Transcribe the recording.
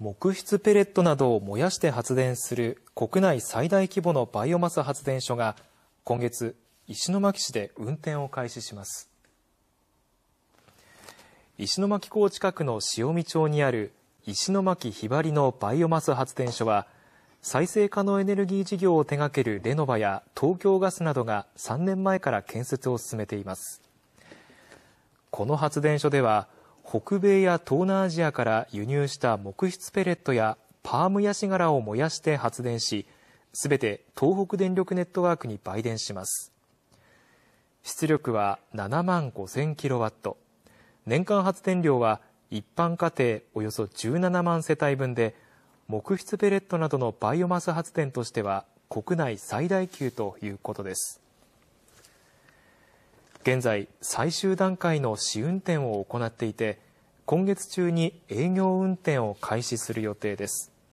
木質ペレットなどを燃やして発電する国内最大規模のバイオマス発電所が今月石巻市で運転を開始します石巻港近くの潮見町にある石巻ひばりのバイオマス発電所は再生可能エネルギー事業を手掛けるレノバや東京ガスなどが3年前から建設を進めていますこの発電所では北米や東南アジアから輸入した木質ペレットやパームヤシ殻を燃やして発電し、すべて東北電力ネットワークに売電します。出力は7万5000キロワット。年間発電量は一般家庭およそ17万世帯分で、木質ペレットなどのバイオマス発電としては国内最大級ということです。現在、最終段階の試運転を行っていて、今月中に営業運転を開始する予定です。